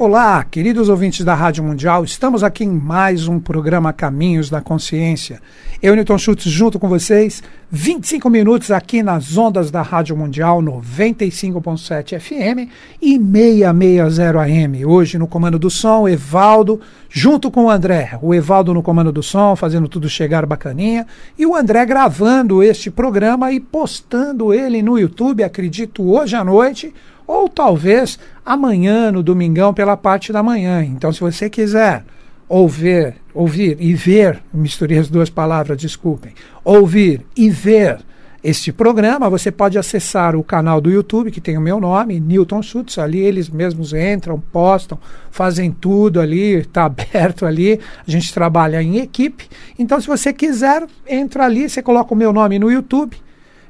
Olá, queridos ouvintes da Rádio Mundial, estamos aqui em mais um programa Caminhos da Consciência. Eu, Newton Schultz, junto com vocês, 25 minutos aqui nas ondas da Rádio Mundial 95.7 FM e 660 AM. Hoje no comando do som, Evaldo, junto com o André. O Evaldo no comando do som, fazendo tudo chegar bacaninha, e o André gravando este programa e postando ele no YouTube, acredito, hoje à noite ou talvez amanhã no domingão pela parte da manhã. Então, se você quiser ouvir, ouvir e ver, misturei as duas palavras, desculpem, ouvir e ver este programa, você pode acessar o canal do YouTube, que tem o meu nome, Newton Schutz, ali eles mesmos entram, postam, fazem tudo ali, está aberto ali, a gente trabalha em equipe. Então, se você quiser, entra ali, você coloca o meu nome no YouTube,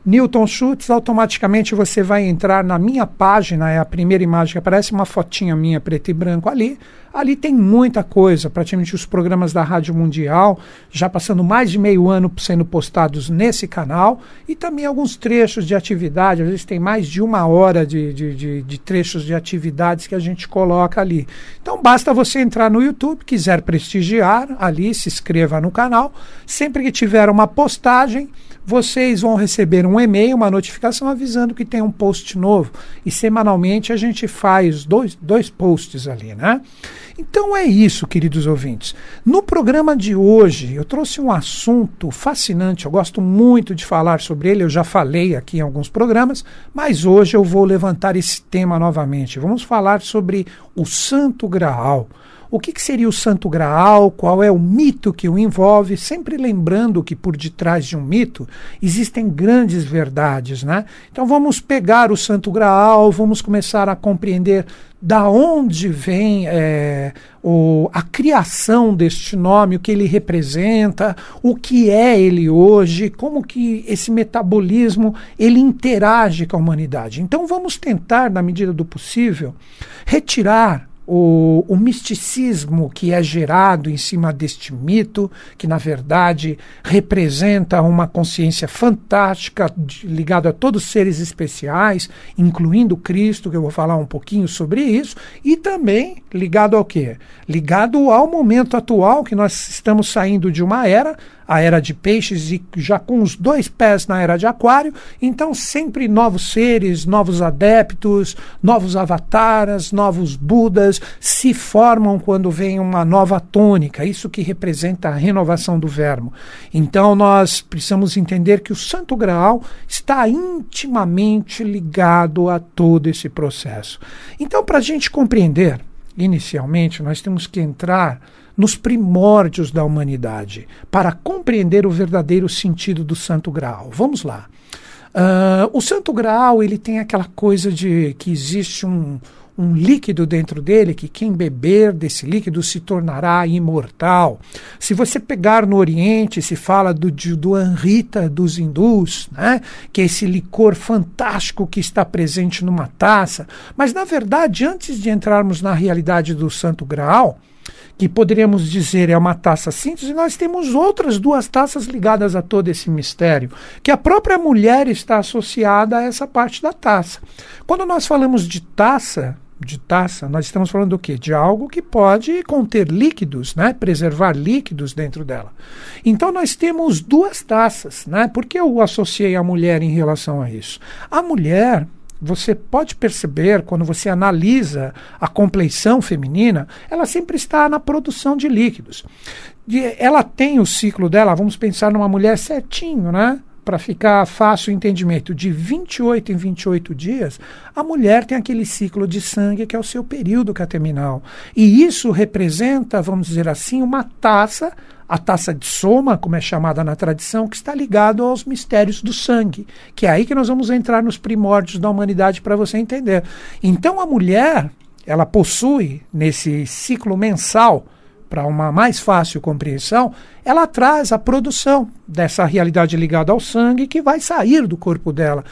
Newton Schultz, automaticamente você vai entrar na minha página, é a primeira imagem que aparece, uma fotinha minha preto e branco ali. Ali tem muita coisa, praticamente os programas da Rádio Mundial, já passando mais de meio ano sendo postados nesse canal, e também alguns trechos de atividade, às vezes tem mais de uma hora de, de, de, de trechos de atividades que a gente coloca ali. Então basta você entrar no YouTube, quiser prestigiar ali, se inscreva no canal. Sempre que tiver uma postagem, vocês vão receber um e-mail, uma notificação avisando que tem um post novo. E semanalmente a gente faz dois, dois posts ali, né? Então é isso, queridos ouvintes. No programa de hoje, eu trouxe um assunto fascinante. Eu gosto muito de falar sobre ele, eu já falei aqui em alguns programas, mas hoje eu vou levantar esse tema novamente. Vamos falar sobre o Santo Graal o que, que, seria o Santo Graal, qual é o mito que o envolve, sempre lembrando que por detrás de um mito existem grandes verdades, né? Então vamos pegar o Santo Graal, vamos começar a compreender da onde vem é, o, a criação deste nome, o que ele representa, o que é ele hoje, como que esse metabolismo ele interage com a humanidade. Então vamos tentar, na medida do possível, retirar o, o misticismo que é gerado em cima deste mito, que na verdade representa uma consciência fantástica ligada a todos os seres especiais, incluindo Cristo, que eu vou falar um pouquinho sobre isso, e também ligado ao quê? Ligado ao momento atual que nós estamos saindo de uma era a era de peixes e já com os dois pés na era de aquário, então sempre novos seres, novos adeptos, novos avataras, novos budas se formam quando vem uma nova tônica, isso que representa a renovação do verbo. Então nós precisamos entender que o Santo Graal está intimamente ligado a todo esse processo. Então, para a gente compreender inicialmente, nós temos que entrar nos primórdios da humanidade para compreender o verdadeiro sentido do Santo Graal. Vamos lá. Uh, o Santo Graal ele tem aquela coisa de que existe um, um líquido dentro dele que quem beber desse líquido se tornará imortal. Se você pegar no Oriente, se fala do, do anrita dos hindus, né? que é esse licor fantástico que está presente numa taça. Mas, na verdade, antes de entrarmos na realidade do Santo Graal, que poderíamos dizer é uma taça simples, nós temos outras duas taças ligadas a todo esse mistério, que a própria mulher está associada a essa parte da taça. Quando nós falamos de taça, de taça, nós estamos falando do quê? De algo que pode conter líquidos, né? preservar líquidos dentro dela. Então nós temos duas taças, né? Porque eu associei a mulher em relação a isso? A mulher, você pode perceber quando você analisa a compleição feminina, ela sempre está na produção de líquidos. ela tem o ciclo dela, vamos pensar numa mulher certinho, né? para ficar fácil o entendimento, de 28 em 28 dias, a mulher tem aquele ciclo de sangue que é o seu período cateminal. E isso representa, vamos dizer assim, uma taça, a taça de soma, como é chamada na tradição, que está ligado aos mistérios do sangue, que é aí que nós vamos entrar nos primórdios da humanidade para você entender. Então a mulher, ela possui nesse ciclo mensal, para uma mais fácil compreensão, ela traz a produção dessa realidade ligada ao sangue que vai sair do corpo dela.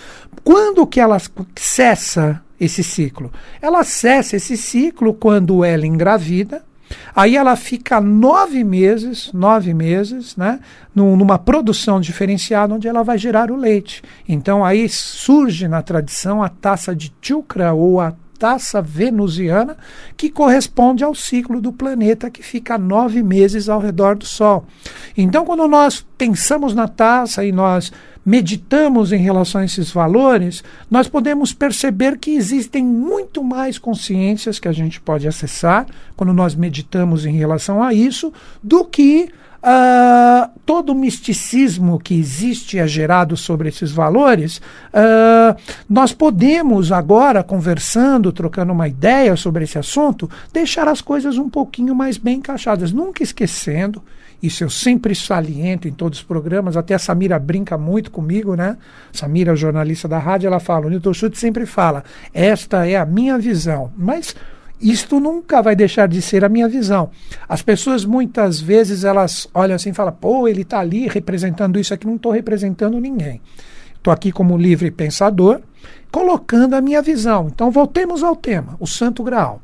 Quando que ela cessa esse ciclo? Ela cessa esse ciclo quando ela engravida, Aí ela fica nove meses, nove meses, né, numa produção diferenciada onde ela vai gerar o leite. Então aí surge na tradição a taça de Tchukra ou a taça venusiana, que corresponde ao ciclo do planeta que fica nove meses ao redor do Sol. Então, quando nós pensamos na taça e nós meditamos em relação a esses valores, nós podemos perceber que existem muito mais consciências que a gente pode acessar quando nós meditamos em relação a isso do que Uh, todo o misticismo que existe é gerado sobre esses valores, uh, nós podemos agora, conversando, trocando uma ideia sobre esse assunto, deixar as coisas um pouquinho mais bem encaixadas, nunca esquecendo. Isso eu sempre saliento em todos os programas, até a Samira brinca muito comigo, né? Samira, jornalista da rádio, ela fala, o Newton Schultz sempre fala, esta é a minha visão. Mas isto nunca vai deixar de ser a minha visão. As pessoas muitas vezes elas olham assim e falam: pô, ele está ali representando isso aqui, não estou representando ninguém. Estou aqui como livre pensador, colocando a minha visão. Então voltemos ao tema, o santo graal.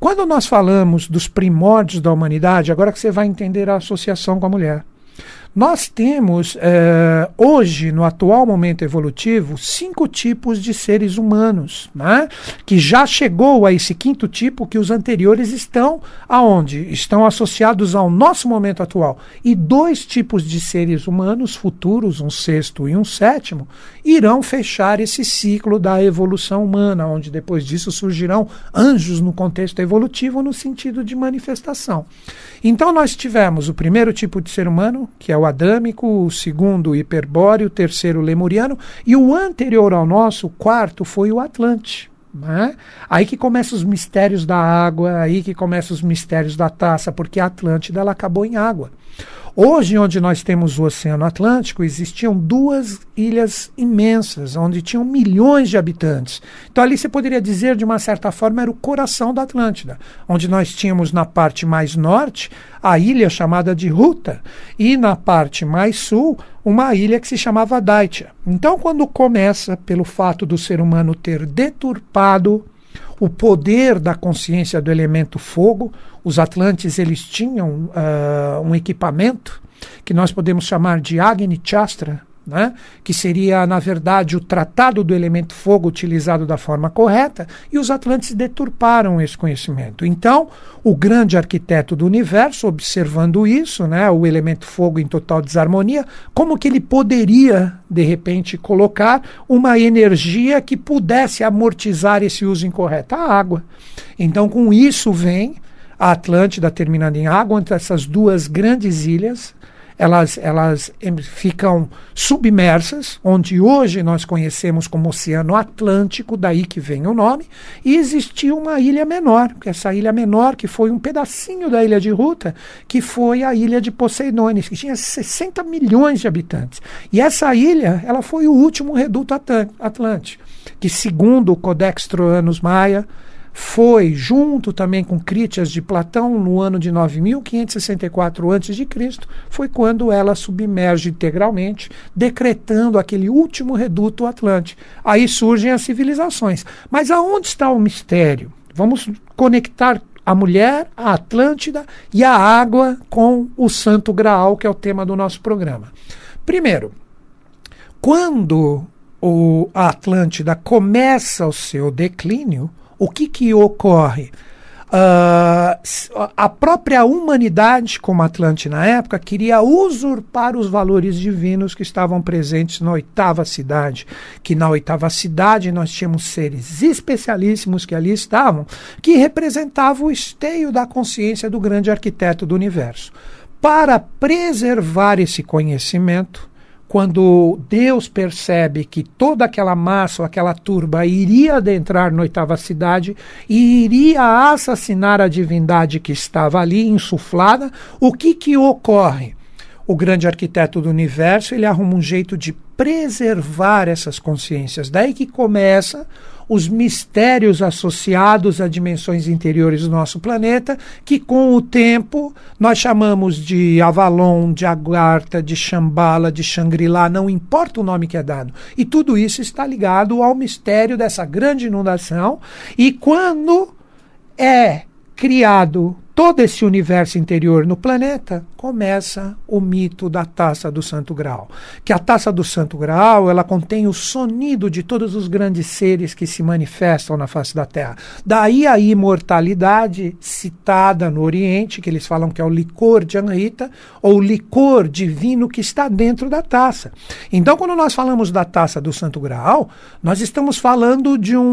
Quando nós falamos dos primórdios da humanidade, agora que você vai entender a associação com a mulher. Nós temos, eh, hoje, no atual momento evolutivo, cinco tipos de seres humanos, né? que já chegou a esse quinto tipo que os anteriores estão aonde? Estão associados ao nosso momento atual. E dois tipos de seres humanos futuros, um sexto e um sétimo, irão fechar esse ciclo da evolução humana, onde depois disso surgirão anjos no contexto evolutivo no sentido de manifestação. Então nós tivemos o primeiro tipo de ser humano, que é o adâmico, o segundo o hiperbóreo, o terceiro o lemuriano, e o anterior ao nosso, o quarto, foi o Atlante. Né? Aí que começam os mistérios da água, aí que começam os mistérios da taça, porque a Atlântida ela acabou em água. Hoje, onde nós temos o Oceano Atlântico, existiam duas ilhas imensas, onde tinham milhões de habitantes. Então, ali você poderia dizer, de uma certa forma, era o coração da Atlântida, onde nós tínhamos na parte mais norte a ilha chamada de Ruta e na parte mais sul uma ilha que se chamava Daitia. Então, quando começa pelo fato do ser humano ter deturpado o poder da consciência do elemento fogo. Os atlantes eles tinham uh, um equipamento que nós podemos chamar de Agni Chastra, né? que seria, na verdade, o tratado do elemento fogo utilizado da forma correta, e os atlantes deturparam esse conhecimento. Então, o grande arquiteto do universo, observando isso, né, o elemento fogo em total desarmonia, como que ele poderia, de repente, colocar uma energia que pudesse amortizar esse uso incorreto? A água. Então, com isso vem a Atlântida terminando em água, entre essas duas grandes ilhas, elas, elas ficam submersas, onde hoje nós conhecemos como Oceano Atlântico, daí que vem o nome, e existia uma ilha menor, essa ilha menor que foi um pedacinho da ilha de Ruta, que foi a ilha de Poseidonis que tinha 60 milhões de habitantes. E essa ilha, ela foi o último reduto atlântico, que segundo o Codex Troanos Maia, foi, junto também com críticas de Platão, no ano de 9564 a.C., foi quando ela submerge integralmente, decretando aquele último reduto atlântico. Aí surgem as civilizações. Mas aonde está o mistério? Vamos conectar a mulher, a Atlântida e a água com o Santo Graal, que é o tema do nosso programa. Primeiro, quando o, a Atlântida começa o seu declínio, o que, que ocorre? Uh, a própria humanidade, como Atlante na época, queria usurpar os valores divinos que estavam presentes na oitava cidade. Que na oitava cidade nós tínhamos seres especialíssimos que ali estavam, que representavam o esteio da consciência do grande arquiteto do universo. Para preservar esse conhecimento, quando Deus percebe que toda aquela massa, ou aquela turba, iria adentrar na oitava cidade e iria assassinar a divindade que estava ali, insuflada, o que, que ocorre? O grande arquiteto do universo ele arruma um jeito de preservar essas consciências. Daí que começa os mistérios associados a dimensões interiores do nosso planeta, que com o tempo nós chamamos de Avalon, de Agartha, de Shambhala, de Shangri-La, não importa o nome que é dado. E tudo isso está ligado ao mistério dessa grande inundação. E quando é criado todo esse universo interior no planeta, começa o mito da Taça do Santo Graal. Que a Taça do Santo Graal, ela contém o sonido de todos os grandes seres que se manifestam na face da Terra. Daí a imortalidade citada no Oriente, que eles falam que é o licor de Anrita, ou licor divino que está dentro da taça. Então, quando nós falamos da Taça do Santo Graal, nós estamos falando de um,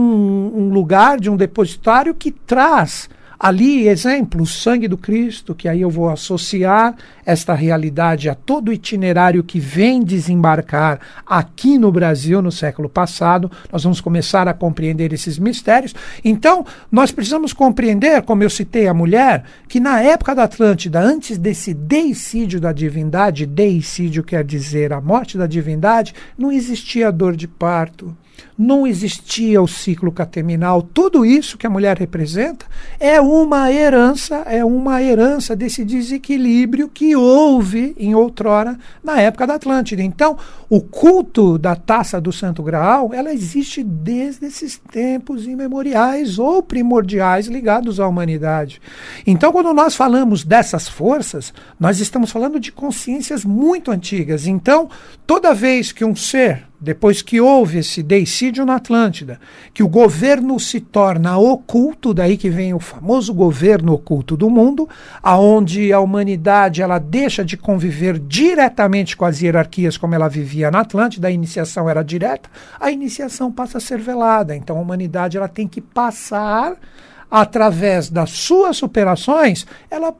um lugar, de um depositário que traz Ali, exemplo, o sangue do Cristo, que aí eu vou associar esta realidade a todo o itinerário que vem desembarcar aqui no Brasil no século passado. Nós vamos começar a compreender esses mistérios. Então, nós precisamos compreender, como eu citei a mulher, que na época da Atlântida, antes desse deicídio da divindade, deicídio quer dizer a morte da divindade, não existia dor de parto não existia o ciclo cateminal. Tudo isso que a mulher representa é uma herança, é uma herança desse desequilíbrio que houve em outrora na época da Atlântida. Então, o culto da taça do Santo Graal, ela existe desde esses tempos imemoriais ou primordiais ligados à humanidade. Então, quando nós falamos dessas forças, nós estamos falando de consciências muito antigas. Então, toda vez que um ser depois que houve esse deicídio na Atlântida, que o governo se torna oculto, daí que vem o famoso governo oculto do mundo, aonde a humanidade ela deixa de conviver diretamente com as hierarquias como ela vivia na Atlântida, a iniciação era direta, a iniciação passa a ser velada. Então a humanidade ela tem que passar através das suas superações, ela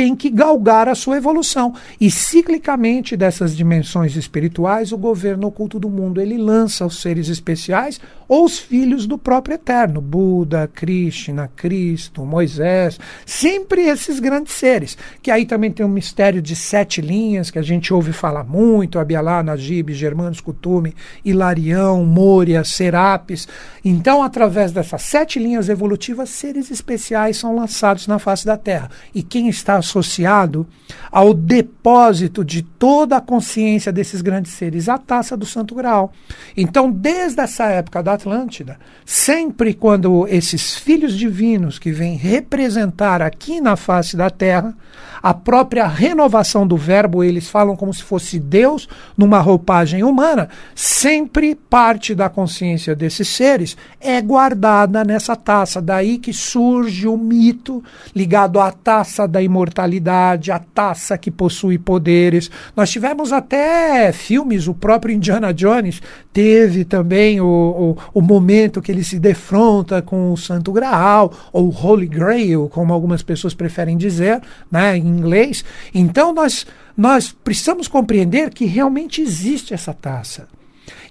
tem que galgar a sua evolução. E ciclicamente dessas dimensões espirituais, o governo oculto do mundo, ele lança os seres especiais ou os filhos do próprio eterno, Buda, Krishna, Cristo, Moisés, sempre esses grandes seres, que aí também tem um mistério de sete linhas que a gente ouve falar muito, Abialá, Najib, Germanos Kutume, Hilarião, Moria, Serapis. Então, através dessas sete linhas evolutivas, seres especiais são lançados na face da Terra. E quem está associado ao depósito de toda a consciência desses grandes seres, a taça do Santo Graal. Então, desde essa época da Atlântida, sempre quando esses filhos divinos que vêm representar aqui na face da Terra a própria renovação do Verbo, eles falam como se fosse Deus numa roupagem humana, sempre parte da consciência desses seres é guardada nessa taça. Daí que surge o mito ligado à taça da imortalidade imortalidade, a taça que possui poderes. Nós tivemos até filmes, o próprio Indiana Jones teve também o, o, o momento que ele se defronta com o Santo Graal, ou Holy Grail, como algumas pessoas preferem dizer né, em inglês. Então nós, nós precisamos compreender que realmente existe essa taça.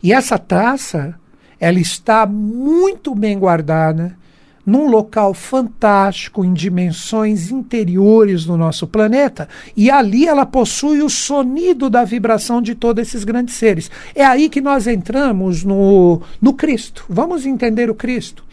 E essa taça ela está muito bem guardada num local fantástico, em dimensões interiores do nosso planeta, e ali ela possui o sonido da vibração de todos esses grandes seres. É aí que nós entramos no, no Cristo. Vamos entender o Cristo.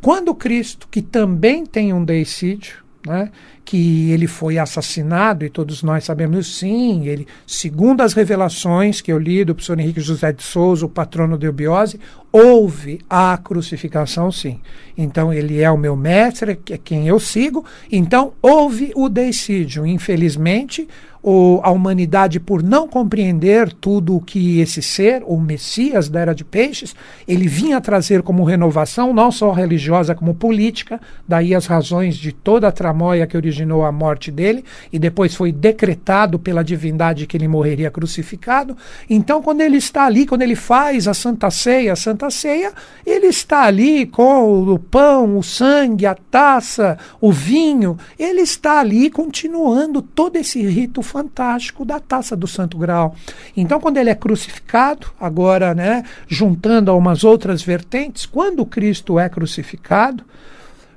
Quando o Cristo, que também tem um deicídio, né, que ele foi assassinado, e todos nós sabemos sim, ele, segundo as revelações que eu li do professor Henrique José de Souza, o patrono do eubiose, houve a crucificação sim. Então ele é o meu mestre, que é quem eu sigo, então houve o decídio Infelizmente, o, a humanidade, por não compreender tudo o que esse ser, o Messias da Era de Peixes, ele vinha trazer como renovação, não só religiosa, como política, daí as razões de toda a tramóia que origina imaginou a morte dele e depois foi decretado pela divindade que ele morreria crucificado. Então, quando ele está ali, quando ele faz a Santa Ceia, a Santa Ceia, ele está ali com o pão, o sangue, a taça, o vinho, ele está ali continuando todo esse rito fantástico da taça do Santo Graal. Então, quando ele é crucificado, agora, né, juntando a umas outras vertentes, quando Cristo é crucificado,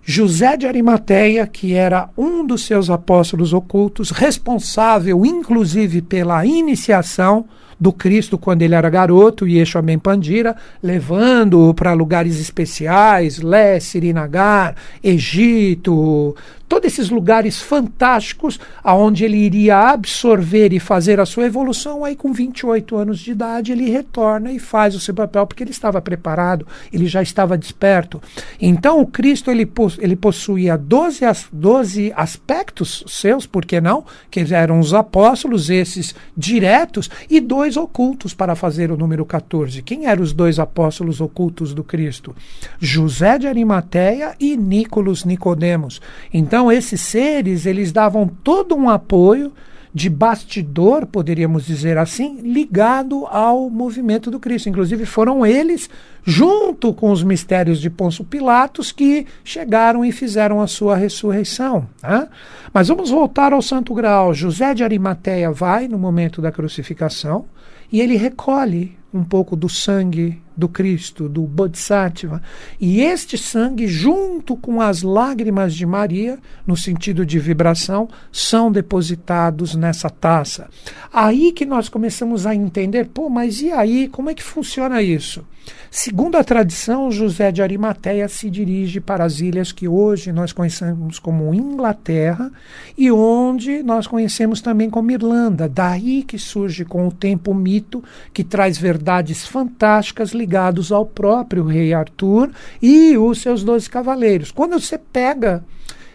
José de Arimateia, que era um dos seus apóstolos ocultos, responsável inclusive pela iniciação do Cristo quando ele era garoto, Yeshua Ben Pandira, levando-o para lugares especiais, Lé, Sirinagar, Egito, todos esses lugares fantásticos aonde ele iria absorver e fazer a sua evolução, aí com 28 anos de idade ele retorna e faz o seu papel porque ele estava preparado, ele já estava desperto. Então o Cristo ele, ele possuía 12, 12 aspectos seus, por que não? Que eram os apóstolos, esses diretos, e dois ocultos para fazer o número 14. Quem eram os dois apóstolos ocultos do Cristo? José de Arimateia e Nicolas Nicodemos. Então então, esses seres, eles davam todo um apoio de bastidor, poderíamos dizer assim, ligado ao movimento do Cristo. Inclusive, foram eles, junto com os mistérios de Ponço Pilatos, que chegaram e fizeram a sua ressurreição. Né? Mas vamos voltar ao Santo Graal. José de Arimateia vai no momento da crucificação e ele recolhe um pouco do sangue do Cristo, do Bodhisattva. E este sangue, junto com as lágrimas de Maria, no sentido de vibração, são depositados nessa taça. Aí que nós começamos a entender, pô, mas e aí, como é que funciona isso? Segundo a tradição, José de Arimateia se dirige para as ilhas que hoje nós conhecemos como Inglaterra e onde nós conhecemos também como Irlanda. Daí que surge com o tempo o mito que traz verdades fantásticas ligadas ligados ao próprio rei Arthur e os seus doze cavaleiros. Quando você pega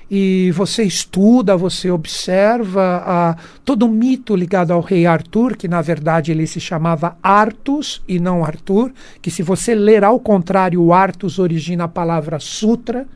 e você estuda, você observa ah, todo o mito ligado ao rei Arthur, que na verdade ele se chamava Artus e não Arthur, que se você ler ao contrário, Artus origina a palavra Sutra,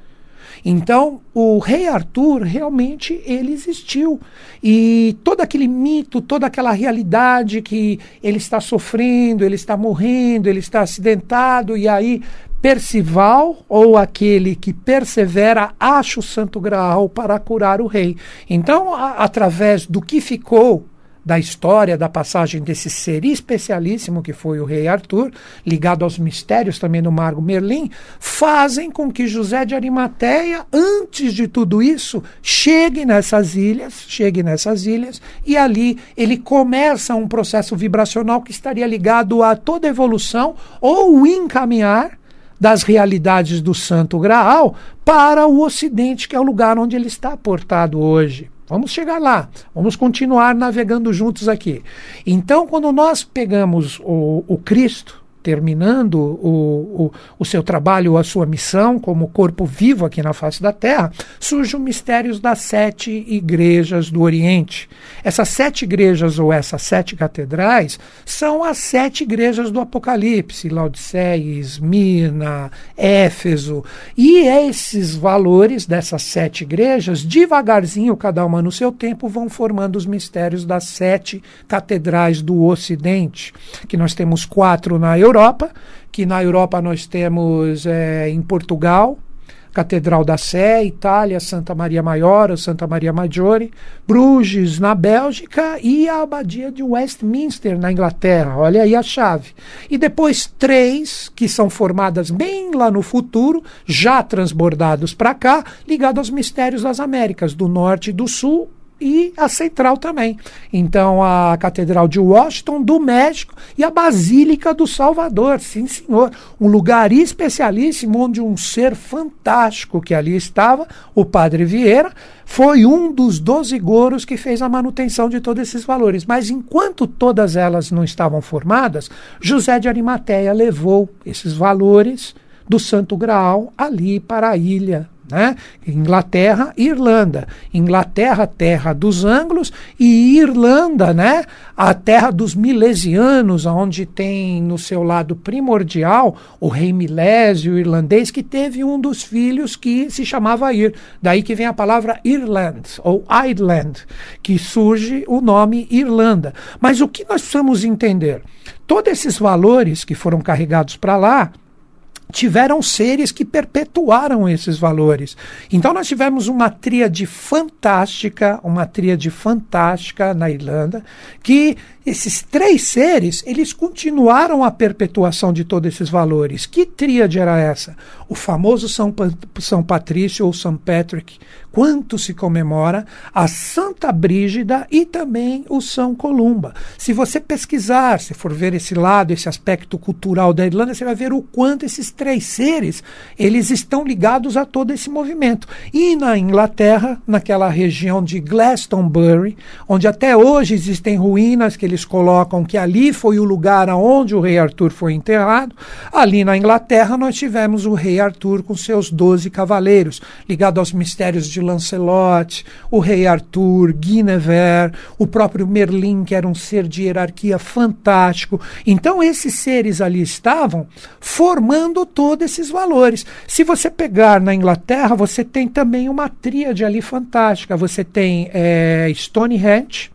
então, o rei Arthur realmente ele existiu. E todo aquele mito, toda aquela realidade que ele está sofrendo, ele está morrendo, ele está acidentado e aí Percival, ou aquele que persevera, acha o santo graal para curar o rei. Então, a, através do que ficou da história da passagem desse ser especialíssimo que foi o rei Arthur, ligado aos mistérios também do Margo Merlin, fazem com que José de Arimateia, antes de tudo isso, chegue nessas ilhas, chegue nessas ilhas e ali ele começa um processo vibracional que estaria ligado a toda a evolução ou o encaminhar das realidades do Santo Graal para o Ocidente, que é o lugar onde ele está aportado hoje. Vamos chegar lá, vamos continuar navegando juntos aqui. Então, quando nós pegamos o, o Cristo, terminando o, o, o seu trabalho, a sua missão como corpo vivo aqui na face da Terra, surge o Mistérios das Sete Igrejas do Oriente. Essas sete igrejas ou essas sete catedrais são as sete igrejas do Apocalipse, Laodiceia, Mina Éfeso, e esses valores dessas sete igrejas, devagarzinho, cada uma no seu tempo, vão formando os mistérios das sete catedrais do Ocidente, que nós temos quatro na Europa, Europa, que na Europa nós temos é, em Portugal, Catedral da Sé, Itália, Santa Maria Maior, Santa Maria Maggiore, Bruges, na Bélgica, e a Abadia de Westminster, na Inglaterra. Olha aí a chave. E depois três, que são formadas bem lá no futuro, já transbordados para cá, ligados aos mistérios das Américas, do Norte e do Sul, e a central também. Então, a Catedral de Washington, do México e a Basílica do Salvador. Sim, senhor. Um lugar especialíssimo onde um ser fantástico que ali estava, o Padre Vieira, foi um dos doze goros que fez a manutenção de todos esses valores. Mas enquanto todas elas não estavam formadas, José de Arimateia levou esses valores do Santo Graal ali para a ilha né? Inglaterra e Irlanda. Inglaterra, terra dos anglos, e Irlanda, né? a terra dos milesianos, onde tem no seu lado primordial o rei milésio irlandês, que teve um dos filhos que se chamava Ir. Daí que vem a palavra Irland, ou Ireland, que surge o nome Irlanda. Mas o que nós precisamos entender? Todos esses valores que foram carregados para lá tiveram seres que perpetuaram esses valores. Então nós tivemos uma tríade fantástica, uma tríade fantástica na Irlanda, que esses três seres, eles continuaram a perpetuação de todos esses valores. Que tríade era essa? O famoso São, São Patrício ou São Patrick, quanto se comemora a Santa Brígida e também o São Columba. Se você pesquisar, se for ver esse lado, esse aspecto cultural da Irlanda, você vai ver o quanto esses três seres eles estão ligados a todo esse movimento. E na Inglaterra, naquela região de Glastonbury, onde até hoje existem ruínas que eles colocam que ali foi o lugar onde o rei Arthur foi enterrado, ali na Inglaterra nós tivemos o rei Arthur com seus 12 cavaleiros, ligado aos mistérios de Lancelot, o rei Arthur, Guinevere, o próprio Merlin, que era um ser de hierarquia fantástico. Então, esses seres ali estavam formando todos esses valores. Se você pegar na Inglaterra, você tem também uma tríade ali fantástica. Você tem é, Stonehenge,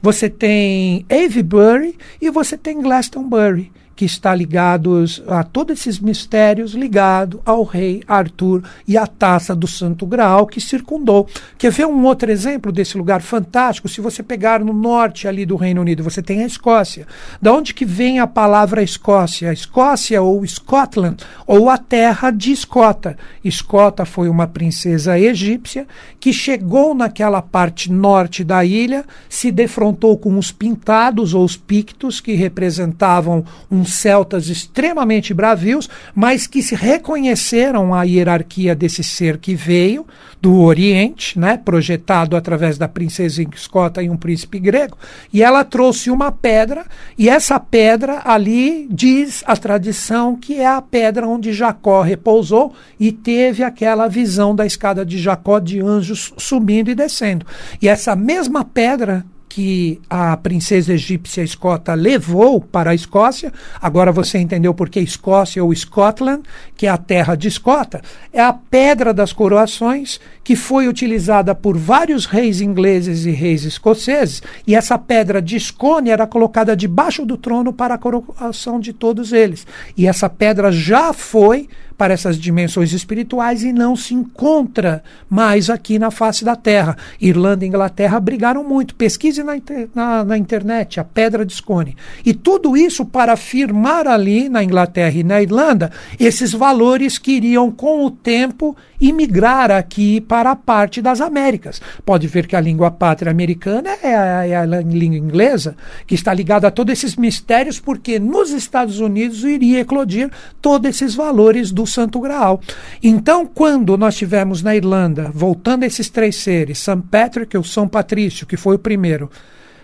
você tem Avebury e você tem Glastonbury que está ligados a todos esses mistérios ligado ao rei Arthur e à taça do Santo Graal que circundou. Quer ver um outro exemplo desse lugar fantástico? Se você pegar no norte ali do Reino Unido, você tem a Escócia. Da onde que vem a palavra Escócia? Escócia ou Scotland ou a terra de Escota. Escota foi uma princesa egípcia que chegou naquela parte norte da ilha, se defrontou com os pintados ou os pictos que representavam um celtas extremamente bravios, mas que se reconheceram a hierarquia desse ser que veio do Oriente, né, projetado através da princesa escota e um príncipe grego, e ela trouxe uma pedra, e essa pedra ali diz a tradição que é a pedra onde Jacó repousou e teve aquela visão da escada de Jacó de anjos subindo e descendo. E essa mesma pedra que a princesa egípcia Escota levou para a Escócia. Agora você entendeu por que Escócia ou Scotland, que é a terra de Escota, é a pedra das coroações que foi utilizada por vários reis ingleses e reis escoceses, e essa pedra de Scone era colocada debaixo do trono para a coroação de todos eles. E essa pedra já foi para essas dimensões espirituais e não se encontra mais aqui na face da Terra. Irlanda e Inglaterra brigaram muito. Pesquise na, na, na internet, a Pedra de Scone. E tudo isso para afirmar ali na Inglaterra e na Irlanda esses valores que iriam com o tempo imigrar aqui para a parte das Américas. Pode ver que a língua pátria americana é a, é a língua inglesa, que está ligada a todos esses mistérios, porque nos Estados Unidos iria eclodir todos esses valores do o Santo Graal. Então, quando nós tivemos na Irlanda, voltando esses três seres, São Patrick, o São Patrício, que foi o primeiro,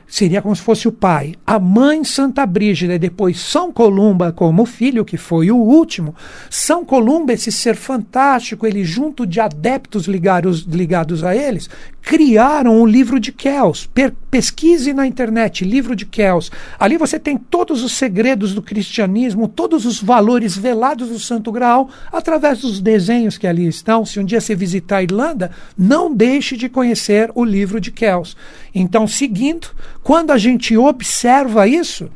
seria como se fosse o pai, a mãe Santa Brígida e depois São Columba como filho, que foi o último. São Columba, esse ser fantástico, ele junto de adeptos ligados, ligados a eles, criaram o livro de Kells. pesquise na internet, livro de Kells. Ali você tem todos os segredos do cristianismo, todos os valores velados do Santo Graal, através dos desenhos que ali estão. Se um dia você visitar a Irlanda, não deixe de conhecer o livro de Kells. Então, seguindo, quando a gente observa isso,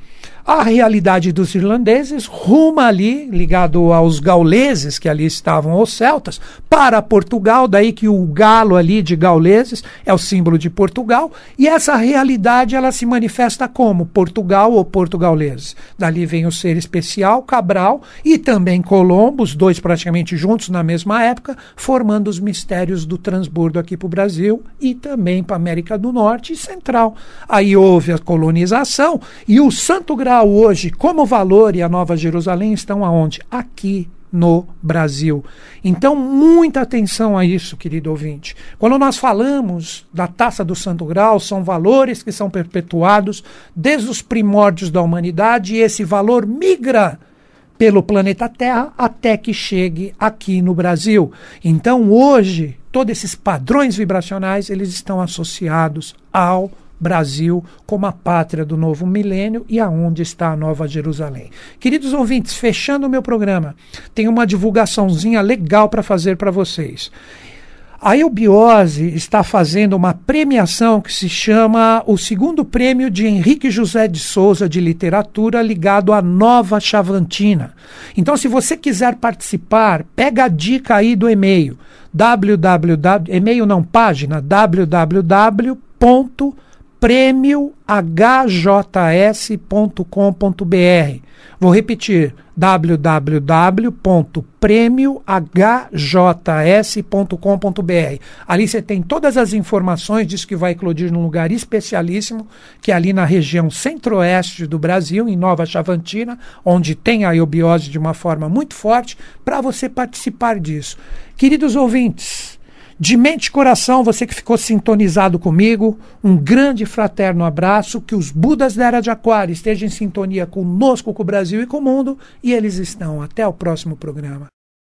a realidade dos irlandeses ruma ali, ligado aos gauleses que ali estavam, os celtas, para Portugal, daí que o galo ali de gauleses é o símbolo de Portugal, e essa realidade ela se manifesta como Portugal ou portugaleses. Dali vem o ser especial, Cabral e também Colombo, os dois praticamente juntos na mesma época, formando os mistérios do transbordo aqui para o Brasil e também para a América do Norte e Central. Aí houve a colonização e o Santo Grau hoje, como valor, e a Nova Jerusalém estão aonde? Aqui no Brasil. Então, muita atenção a isso, querido ouvinte. Quando nós falamos da taça do santo grau, são valores que são perpetuados desde os primórdios da humanidade e esse valor migra pelo planeta Terra até que chegue aqui no Brasil. Então, hoje, todos esses padrões vibracionais, eles estão associados ao Brasil como a pátria do novo milênio e aonde está a Nova Jerusalém. Queridos ouvintes, fechando o meu programa, tem uma divulgaçãozinha legal para fazer para vocês. A Eubiose está fazendo uma premiação que se chama o segundo prêmio de Henrique José de Souza de Literatura ligado à Nova Chavantina. Então, se você quiser participar, pega a dica aí do e-mail www e-mail não página www prêmio hjs.com.br. Vou repetir: www.premiohjs.com.br. Ali você tem todas as informações, diz que vai eclodir num lugar especialíssimo, que é ali na região centro-oeste do Brasil, em Nova Chavantina, onde tem a eubiose de uma forma muito forte, para você participar disso. Queridos ouvintes, de mente e coração, você que ficou sintonizado comigo, um grande fraterno abraço. Que os Budas da Era de Aquário estejam em sintonia conosco, com o Brasil e com o mundo. E eles estão. Até o próximo programa.